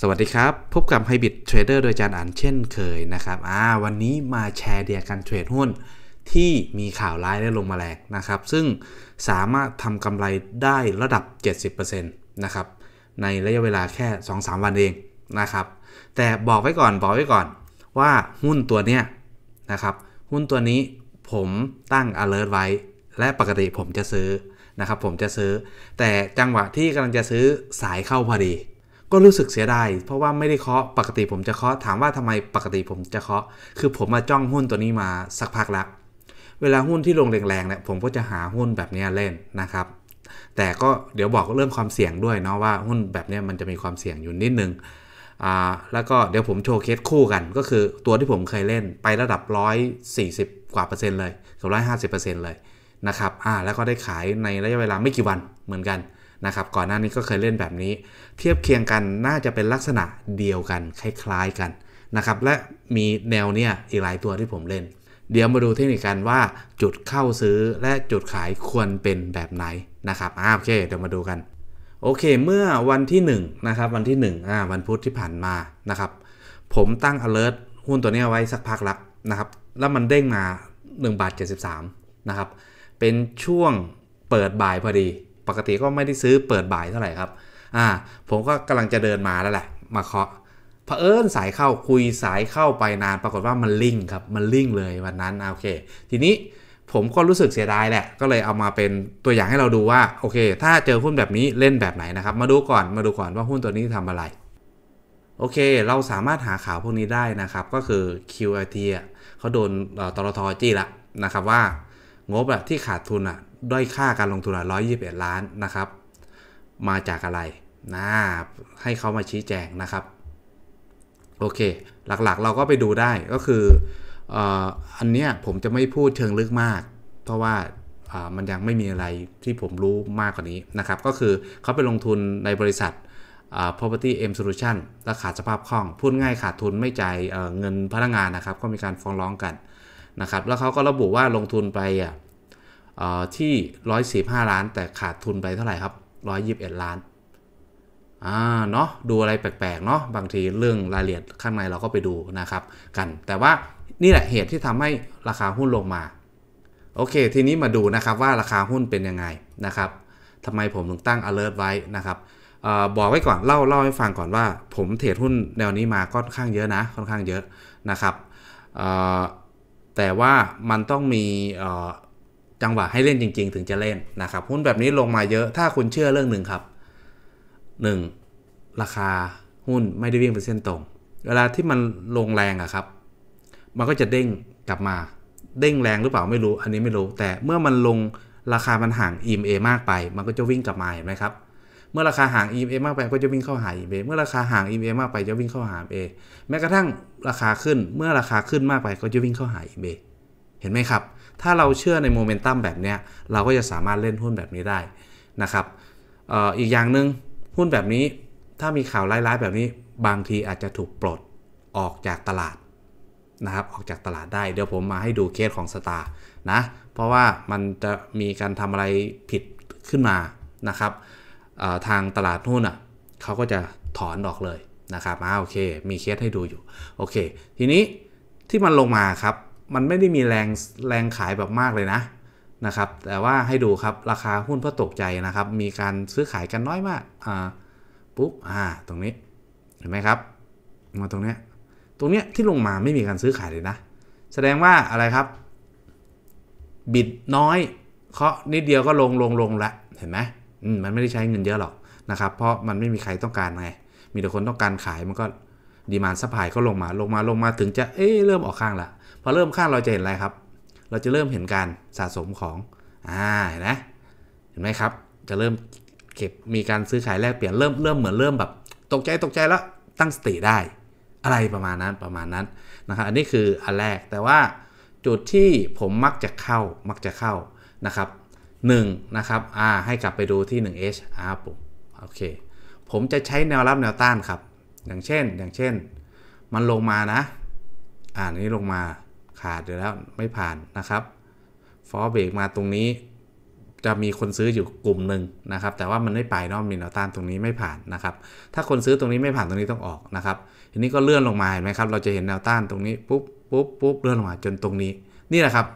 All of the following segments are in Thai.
สวัสดีครับ พบกับ h y ดเทรดเดอร์โดยจานอ่านเช่นเคยนะครับอ่าวันนี้มาแชร์เดียกันเทรดหุ้นที่มีข่าวร้ายและลงมาแรงนะครับ ซึ่งสามารถทำกำไรได้ระดับ 70%นะครับในระยะเวลาแค่ 2-3 วันเองนะครับแต่บอกไว้ก่อนบอกไว้ก่อนว่าหุ้นตัวเนี้ยนะครับหุ้นตัวนี้ผมตั้ง alert ไว้ และปกติผมจะซื้อนะครับผมจะซื้อ แต่จังหวะที่กำลังจะซื้อสายเข้าพอดีก็รู้สึกเสียดายเพราะว่าไม่ได้เคาะปกติผมจะเคาะถามว่าทำไมปกติผมจะเคาะ คือผมมาจ้องหุ้นตัวนี้มาสักพักแล้ว เวลาหุ้นที่ลงแรงๆเนี่ยผมก็จะหาหุ้นแบบนี้เล่นนะครับ แต่ก็เดี๋ยวบอกเรื่องความเสี่ยงด้วย เนาะว่าหุ้นแบบนี้มันจะมีความเสี่ยงอยู่นิดนึงอ่าแล้วก็เดี๋ยวผมโชว์เคสคู่กัน ก็คือตัวที่ผมเคยเล่นไประดับ140กว่าเปอร์เซ็นต์เลยกับร้อยห้าสิบเเปอร์ซ็นต์เลยนะครับอ่าแล้วก็ได้ขายในระยะเวลาไม่กี่วันเหมือนกันนะครับก่อนหน้านี้ก็เคยเล่นแบบนี้เทียบเคียงกันน่าจะเป็นลักษณะเดียวกัน คล้ายๆกันนะครับและมีแนวเนี้ยอีกหลายตัวที่ผมเล่น เดี๋ยวมาดูเทคนิคกันว่า จุดเข้าซื้อและจุดขายควรเป็นแบบไหนนะครับอ่าโอเคเดี๋ยวมาดูกัน โอเค เมื่อวันที่1นะครับวันที่1อ่าวันพุธที่ผ่านมานะครับ ผมตั้ง alert หุ้นตัวนี้ไว้สักพักละนะครับ แล้วมันเด้งมา1บาท73นะครับเป็นช่วงเปิดบ่ายพอดีปกติก็ไม่ได้ซื้อเปิดบ่ายเท่าไหร่ครับ อ่า ผมก็กำลังจะเดินมาแล้วแหละ มาเคาะเผอิญสายเข้าคุยสายเข้าไปนาน ปรากฏว่ามันลิงครับมันลิงเลยวันนั้นโอเค ทีนี้ผมก็รู้สึกเสียดายแหละ ก็เลยเอามาเป็นตัวอย่างให้เราดูว่าโอเค ถ้าเจอหุ้นแบบนี้เล่นแบบไหนนะครับ มาดูก่อนมาดูก่อนว่าหุ้นตัวนี้ทำอะไร โอเค เราสามารถหาข่าวพวกนี้ได้นะครับก็คือ QIT เขาโดน ตรทจี้ละนะครับ ว่างบที่ขาดทุนอ่ะด้อยค่าการลงทุนร้อยยี่สิบเอ็ดล้านนะครับ มาจากอะไรนะให้เขามาชี้แจงนะครับ โอเค หลักๆ เราก็ไปดูได้ ก็คืออันเนี้ยผมจะไม่พูดเชิงลึกมาก เพราะว่ามันยังไม่มีอะไรที่ผมรู้มากกว่านี้นะครับ ก็คือเขาไปลงทุนในบริษัท property m solution ราขาดสภาพคล่อง พูดง่ายขาดทุนไม่จ่ายเงินพนักงานนะครับ ก็มีการฟ้องร้องกันนะครับ แล้วเขาก็ระบุว่าลงทุนไปที่145ล้าน แต่ขาดทุนไปเท่าไหร่ครับ121ล้านอ่าเนาะดูอะไรแปลกๆเนาะบางทีเรื่องรายละเอียดข้างในเราก็ไปดูนะครับกันแต่ว่านี่แหละเหตุที่ทำให้ราคาหุ้นลงมา โอเคทีนี้มาดูนะครับ ว่าราคาหุ้นเป็นยังไงนะครับทำไมผมถึงตั้ง alert ไว้นะครับออบอกไว้ก่อนเล่าเล่าให้ฟังก่อนว่า ผมเทรดหุ้นแนวนี้มาค่อนข้างเยอะนะ ค่อนข้างเยอะนะครับแต่ว่ามันต้องมีจังหวะให้เล่นจริง ๆ ถึงจะเล่นนะครับหุ้นแบบนี้ลงมาเยอะถ้าคุณเชื่อเรื่องหนึ่งครับ 1. ราคาหุ้นไม่ได้วิ่งเป็นเส้นตรงเวลาที่มันลงแรงอะครับ มันก็จะเด้งกลับมาเด้งแรงหรือเปล่าไม่รู้อันนี้ไม่รู้แต่เมื่อมันลงราคามันห่าง EMA มากไป มันก็จะวิ่งกลับมาเห็นไหมครับ เมื่อราคาห่าง EMA มากไปก็จะวิ่งเข้าหา EMA เมื่อราคาห่าง EMA มากไปจะวิ่งเข้าหา EMA แม้กระทั่งราคาขึ้นเมื่อราคาขึ้นมากไปก็จะวิ่งเข้าหา EMA เห็นไหมครับถ้าเราเชื่อในโมเมนตัมแบบนี้เราก็จะสามารถเล่นหุ้นแบบนี้ได้นะครับอออีกอย่างหนึง่งหุ้นแบบนี้ถ้ามีข่าวร้ายๆแบบนี้ บางทีอาจจะถูกปลดออกจากตลาดนะครับออกจากตลาดได้เดี๋ยวผมมาให้ดูเคสของสตาร์นะ เพราะว่ามันจะมีการทำอะไรผิดขึ้นมานะครับทางตลาดหุ้นอ่ะเขาก็จะถอนออกเลยนะครับอ่าโอเค มีเคสให้ดูอยู่ โอเค ทีนี้ที่มันลงมาครับมันไม่ได้มี แรงแรงขายแบบมากเลยนะนะครับ แต่ว่าให้ดูครับราคาหุ้นเพื่อตกใจนะครับ มีการซื้อขายกันน้อยมากอ่า ปุ๊บอ่า ตรงนี้ เห็นไหมครับ มาตรงเนี้ยตรงเนี้ยที่ลงมาไม่มีการซื้อขายเลยนะ แสดงว่าอะไรครับ บิดน้อยเคาะนิดเดียวก็ลงลงลงละเห็นไหมมันไม่ได้ใช้เงินเยอะหรอกนะครับเพราะมันไม่มีใครต้องการไงมีแต่คนต้องการขายมันก็ดีมานพลายก็ลงมา ลงมาลงมาถึงจะเอ๊เริ่มออกข้างละพอเริ่มข้าเราจะเห็นอะไรครับ เราจะเริ่มเห็นการสะสมของ อ่า เห็นไหมเห็นไหมครับ จะเริ่มเก็บ มีการซื้อขายแลกเปลี่ยน เริ่มเริ่มเหมือนเริ่มแบบ ตกใจ ตกใจแล้วตั้งสติได้ อะไรประมาณนั้น ประมาณนั้น นะครับ อันนี้คืออันแรก แต่ว่าจุดที่ผมมักจะเข้า มักจะเข้านะครับ 1 นะครับ อ่า ให้กลับไปดูที่ 1H อ่าผมโอเค ผมจะใช้แนวรับแนวต้านครับ อย่างเช่น อย่างเช่น มันลงมานะ อ่า นี้ลงมาขาดอยู่แล้วไม่ผ่านนะครับฟอเบรกมาตรงนี้ จะมีคนซื้ออยู่กลุ่มหนึ่งนะครับแต่ว่ามันไม่ไปเนาะมีแนวต้านตรงนี้ไม่ผ่านนะครับ ถ้าคนซื้อตรงนี้ไม่ผ่านตรงนี้ต้องออกนะครับทีนี้ก็เลื่อนลงมาเห็นไหมครับเราจะเห็นแนวต้านตรงนี้ปุ๊บปุ๊บปุ๊บเลื่อนลงมาจนตรงนี้นี่แหละครับ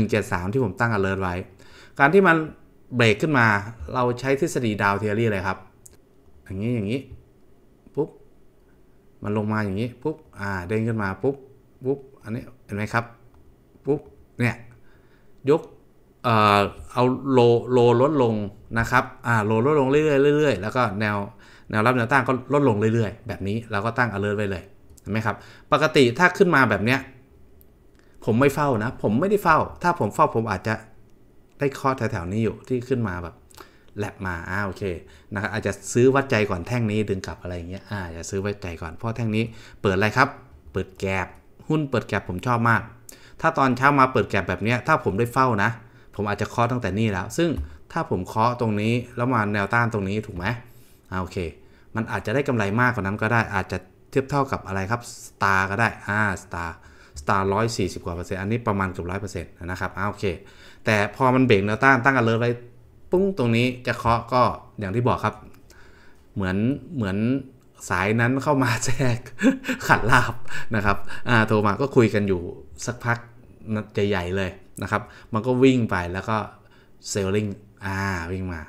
173 ที่ผมตั้งอเลิร์ไว้ การที่มันเบรกขึ้นมาเราใช้ทฤษฎีดาวเทียรี่เลยครับอย่างนี้อย่างนี้ปุ๊บมันลงมาอย่างนี้ปุ๊บอ่าเด้งขึ้นมาปุ๊บปุ๊บอันนี้เห็นไหมครับปุ๊บเนี่ยยกเอาโลโลลดลงนะครับอ่าโลลดลงเรื่อยๆเรื่อยๆแล้วก็แนวแนวรับแนวต้านก็ลดลงเรื่อย ๆ แบบนี้เราก็ตั้ง alert ไว้เลยเห็นไหมครับปกติถ้าขึ้นมาแบบเนี้ยผมไม่เฝ้านะผมไม่ได้เฝ้า ถ้าผมเฝ้าผมอาจจะได้คอแถวๆนี้อยู่ที่ขึ้นมาแบบ แลบมาอ่าโอเคนะครับอาจจะซื้อวัดใจก่อนแท่งนี้ดึงกลับอะไรอย่างเงี้ยอ่าจะซื้อวัดใจก่อนเพราะแท่งนี้ เปิดอะไรครับ เปิดแกลบหุ้นเปิดแก็บผมชอบมาก ถ้าตอนเช้ามาเปิดแก็บแบบนี้ ถ้าผมได้เฝ้านะ ผมอาจจะเคาะตั้งแต่นี่แล้ว ซึ่งถ้าผมเคาะตรงนี้แล้วมาแนวต้านตรงนี้ถูกไหมอ่าโอเค มันอาจจะได้กำไรมากกว่านั้นก็ได้อาจจะเทียบเท่ากับอะไรครับสตาร์ก็ได้อ่าสตาร์สตาร์ร้อยสี่สิบกว่าเปอร์เซ็นต์อันนี้ประมาณเกือบร้อยเปอร์เซ็นต์นะครับอ่าโอเค แต่พอมันเบ่งแนวต้านตั้งกันเลยไว้ปุ้งตรงนี้จะเคาะก็อย่างที่บอกครับ เหมือนเหมือนสายนั้นเข้ามาแจกขัดลาบนะครับ โทรมาก็คุยกันอยู่สักพักใหญ่ๆเลยนะครับ มันก็วิ่งไปแล้วก็เซลลิงอ่าวิ่งมา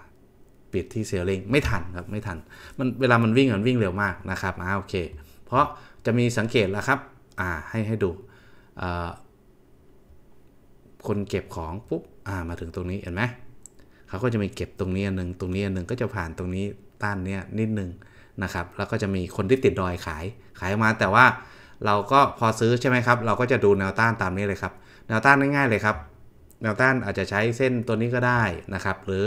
ปิดที่เซลลิงไม่ทันครับไม่ทัน มันเวลามันวิ่งมันวิ่งเร็วมากนะครับอ่าโอเค เพราะจะมีสังเกตแล้วครับ อ่าให้ให้ดูคนเก็บของปุ๊บอ่ามาถึงตรงนี้เห็นไหมเขาก็จะมีเก็บตรงนี้อันหนึ่งตรงนี้อันหนึ่งก็จะผ่านตรงนี้ต้านเนี้ยนิดนึงนะครับแล้วก็จะมีคนที่ติดดอยขายขายมาแต่ว่าเราก็พอซื้อใช่ไหมครับ เราก็จะดูแนวต้านตามนี้เลยครับ แนวต้านง่ายๆเลยครับแนวต้านอาจจะใช้เส้นตัวนี้ก็ได้นะครับหรือ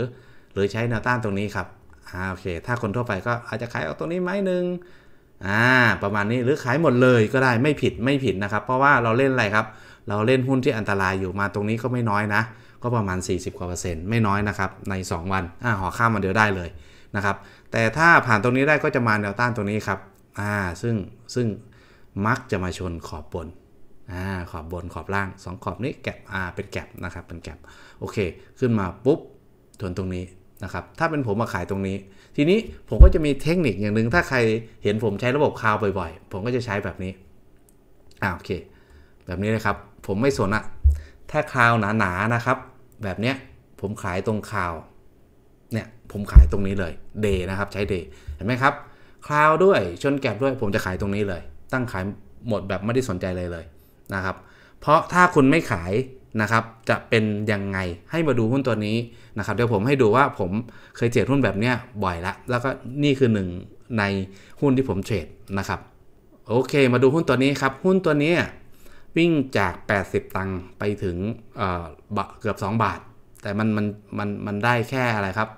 หรือใช้แนวต้านตรงนี้ครับอ่าโอเค ถ้าคนทั่วไปก็อาจจะขายเอาตรงนี้ไม้หนึ่งอ่าประมาณนี้หรือขายหมดเลยก็ได้ไม่ผิดไม่ผิดนะครับ เพราะว่าเราเล่นอะไรครับ เราเล่นหุ้นที่อันตรายอยู่มาตรงนี้ก็ไม่น้อยนะ ก็ประมาณ 40กว่าเปอร์เซ็นต์ไม่น้อยนะครับใน 2 วันอ่าหอข้ามมาเดียวได้เลยนะครับแต่ถ้าผ่านตรงนี้ได้ก็จะมาแนวต้านตรงนี้ครับอ่าซึ่งซึ่งมักจะมาชนขอบบนอ่าขอบบนขอบล่าง 2 ขอบนี้แกลบอ่าเป็นแกลบนะครับเป็นแกลบโอเค ขึ้นมาปุ๊บทนตรงนี้นะครับถ้าเป็นผมมาขายตรงนี้ ทีนี้ผมก็จะมีเทคนิคอย่างหนึ่งถ้าใครเห็นผมใช้ระบบคาวบ่อยๆผมก็จะใช้แบบนี้อ่าโอเคแบบนี้นะครับผมไม่สนอะถ้าคาวหนาๆนะครับ แบบเนี้ยผมขายตรงคาวเนี่ยผมขายตรงนี้เลย day นะครับ ใช้ day เห็นไหมครับคลาวด้วยชนแก็บด้วยผมจะขายตรงนี้เลยตั้งขายหมดแบบไม่ได้สนใจเลยเลยนะครับ เพราะถ้าคุณไม่ขายนะครับ จะเป็นยังไงให้มาดูหุ้นตัวนี้นะครับเดี๋ยวผมให้ดูว่าผมเคยเทรดหุ้นแบบเนี้ยบ่อยละแล้วก็นี่คือหนึ่งในหุ้นที่ผมเทรดนะครับโอเค มาดูหุ้นตัวนี้ครับ หุ้นตัวนี้วิ่งจาก 80 ตังค์ไปถึงเเกือบ 2 บาท แต่มันมันมันมันได้แค่อะไรครับ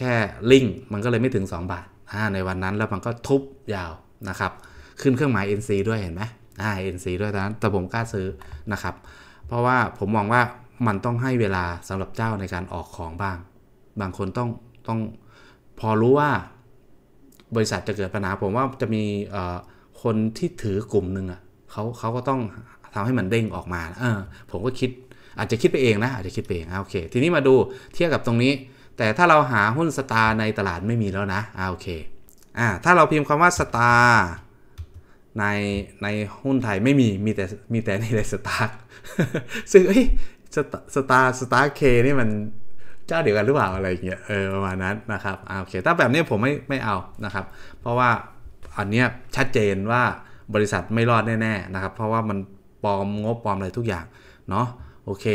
แค่ ลิงก์มันก็เลยไม่ถึง 2 บาทในวันนั้นแล้วมันก็ทุบยาวนะครับ ขึ้นเครื่องหมาย NC ด้วยเห็นไหมอ่า NC ด้วยตอนนั้น แต่ผมกล้าซื้อนะครับ เพราะว่าผมมองว่ามันต้องให้เวลาสำหรับเจ้าในการออกของบ้าง บางคนต้องต้อง พอรู้ว่าบริษัทจะเกิดปัญหาผมว่าจะมีคนที่ถือกลุ่มหนึ่งอ่ะเขาเขาก็ต้องทำให้มันเด้งออกมาเออผมก็คิดอาจจะคิดไปเองนะ อาจจะคิดไปเองโอเค ทีนี้มาดูเทียบกับตรงนี้แต่ถ้าเราหาหุ้นสตาร์ในตลาดไม่มีแล้วนะ อ่าโอเค อ่าถ้าเราพิมพ์คำว่าสตาร์ในในหุ้นไทยไม่มี มีแต่มีแต่ในแตสตาร์ ซึ่งเอ้ยสตาร์สตาร์เคนี่มันเจ้าเดียวกันหรือเปล่าอะไรเงี้ยเออประมาณนั้นนะครับ อ่าโอเค ถ้าแบบนี้ผมไม่ไม่เอานะครับ เพราะว่าอันเนี้ยชัดเจนว่าบริษัทไม่รอดแน่ๆนะครับ เพราะว่ามันปลอมงบปลอมอะไรทุกอย่างเนาะโอเค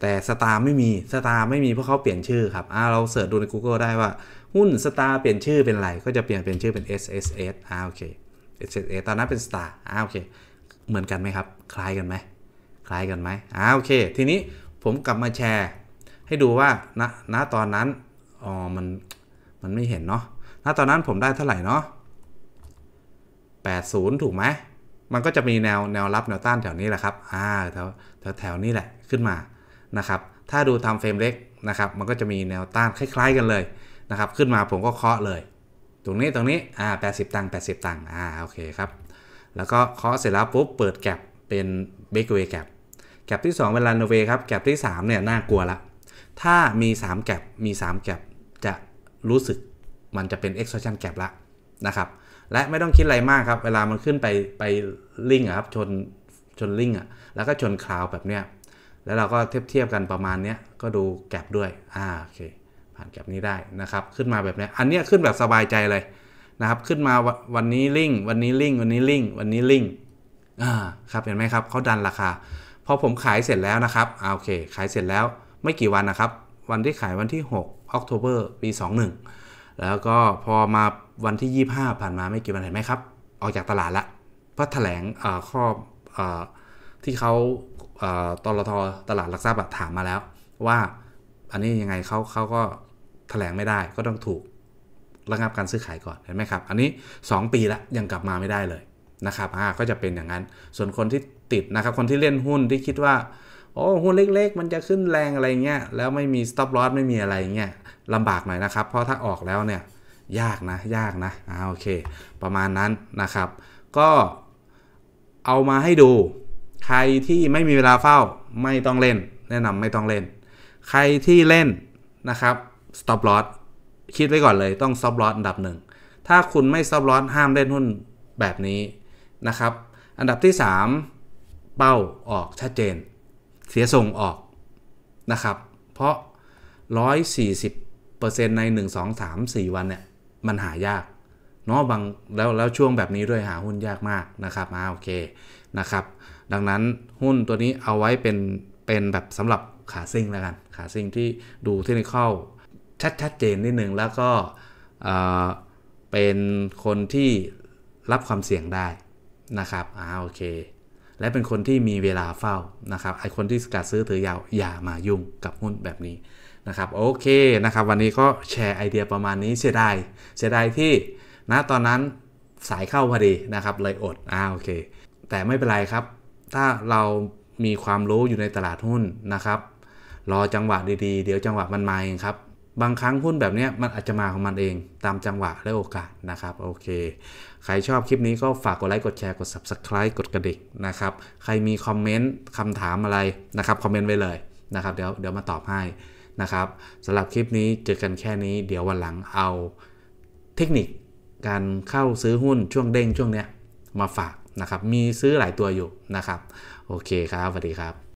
แต่สตาร์ไม่มีสตาร์ไม่มีเพราะเขาเปลี่ยนชื่อครับอ่าเราเสิร์ชดูใน Google ได้ว่า หุ้นสตาร์เปลี่ยนชื่อเป็นไร ก็จะเปลี่ยนเป็นชื่อเป็น SSS อ่าโอเค SSS ตอนนั้นเป็นสตาร์อ่าโอเค เหมือนกันไหมครับ คล้ายกันไหม คล้ายกันไหมอ่าโอเค ทีนี้ผมกลับมาแชร์ ให้ดูว่า ณ ณ ตอนนั้นอ๋อมัน มันไม่เห็นเนาะ ณ ตอนนั้นผมได้เท่าไหร่เนาะ80 ถูกไหม มันก็จะมีแนวแนวรับแนวต้านแถวนี้แหละครับ อ่าแถว แถวแถวนี้แหละขึ้นมานะครับถ้าดูทำเฟรมเล็กนะครับมันก็จะมีแนวต้านคล้ายๆกันเลยนะครับขึ้นมาผมก็เคาะเลย ตรงนี้ตรงนี้อ่าแปดสิบตังค์แปดสิบตังค์อ่าโอเคครับแล้วก็เคาะเสร็จแล้วปุ๊บเปิดแกลบเป็นเบรกเวกแกลบแกลบที่ 2 เวลาโนเวครับแกลบที่3เนี่ยน่ากลัวละถ้ามี 3 แกลบมี3แกลบจะรู้สึกมันจะเป็น e x ็กซ์ t i o n gap ละนะครับและไม่ต้องคิดอะไรมากครับ เวลามันขึ้นไปไปลิงครับชนชนลิงอ่ะแล้วก็ชนคลาวแบบเนี้ยแล้วเราก็เทียบเทียบกันประมาณนี้ก็ดูแก็บด้วย อ่า โอเค ผ่านแก็บนี้ได้นะครับ ขึ้นมาแบบนี้อันนี้ขึ้นแบบสบายใจเลยนะครับ ขึ้นมาวันนี้ ลิงวันนี้ ลิงวันนี้ ลิงวันนี้ลิงอ่า ครับ เห็นไหมครับ เขาดันราคา พอผมขายเสร็จแล้วนะครับ อ่า โอเค ขายเสร็จแล้วไม่กี่วันนะครับ วันที่ขายวันที่6ตุเบอร์ปี21 แล้วก็พอมาวันที่ 25 ผ่านมาไม่กี่วันเห็นไหมครับออกจากตลาดละ เพราะแถลงข้ออที่เขาตลทตลาดหลักทรัพย์ถามมาแล้ว ว่าอันนี้ยังไงเขาเขาก็แถลงไม่ได้ก็ต้องถูก ระงับการซื้อขายก่อนเห็นไหมครับ อันนี้ 2 ปีละยังกลับมาไม่ได้เลยนะครับอ่าก็จะเป็นอย่างนั้น ส่วนคนที่ติดนะครับ คนที่เล่นหุ้นที่คิดว่า โอ้หุ้นเล็กๆ มันจะขึ้นแรงอะไรเงี้ยแล้วไม่มี stop loss ไม่มีอะไรเงี้ยลำบากหน่อยนะครับเพราะถ้าออกแล้วเนี่ยยากนะยากนะอ่าโอเค ประมาณนั้นนะครับ ก็เอามาให้ดูใครที่ไม่มีเวลาเฝ้าไม่ต้องเล่น แนะนำไม่ต้องเล่น ใครที่เล่นนะครับ stop loss คิดไว้ก่อนเลยต้อง stop loss อันดับหนึ่งถ้าคุณไม่ stop loss ห้ามเล่นหุ้นแบบนี้นะครับ อันดับที่ 3 เป้าออกชัดเจน เสียทรงออกนะครับเพราะ 140%ใน 1 2 3 4 วันเนี่ยมันหายากเนาะบางแล้วแล้วช่วงแบบนี้ด้วยหาหุ้นยากมากนะครับอ่าโอเคนะครับดังนั้นหุ้นตัวนี้เอาไว้เป็น เป็นแบบสำหรับขาซิ่งแล้ว กันขาซิ่งที่ดูเทคนิคเข้าชัดชัดเจนนิดหนึ่ง แล้วก็เป็นคนที่รับความเสี่ยงได้นะครับอ่าโอเคและเป็นคนที่มีเวลาเฝ้า นะครับ ไอคนที่สกัดซื้อถือยาว อย่ามายุ่งกับหุ้นแบบนี้นะครับโอเคนะครับ วันนี้ก็แชร์ไอเดียประมาณนี้เสียดายเสียดายที่นะตอนนั้นสายเข้าพอดีนะครับ เลยอดอ่าโอเคแต่ไม่เป็นไรครับถ้าเรามีความรู้อยู่ในตลาด หุ้นนะครับ รอจังหวะดีๆเดี๋ยวจังหวะมันมาเองครับบางครั้งหุ้นแบบนี้มันอาจจะมาของมันเอง ตามจังหวะและโอกาสนะครับโอเค ใครชอบคลิปนี้ก็ฝาก กด ไลค์กดแชร์กด Subscribe กดกระดิ่งนะครับ ใครมี คอมเมนต์คำถามอะไรนะครับคอมเมนต์ไว้เลยนะครับเดี๋ยวเดี๋ยวมาตอบให้นะครับสำหรับคลิปนี้เจอกันแค่นี้ เดี๋ยววันหลังเอาเทคนิค การเข้าซื้อหุ้นช่วงเด้งช่วงเนี้ยมาฝากนะครับ มีซื้อหลายตัวอยู่นะครับ โอเคครับ สวัสดีครับ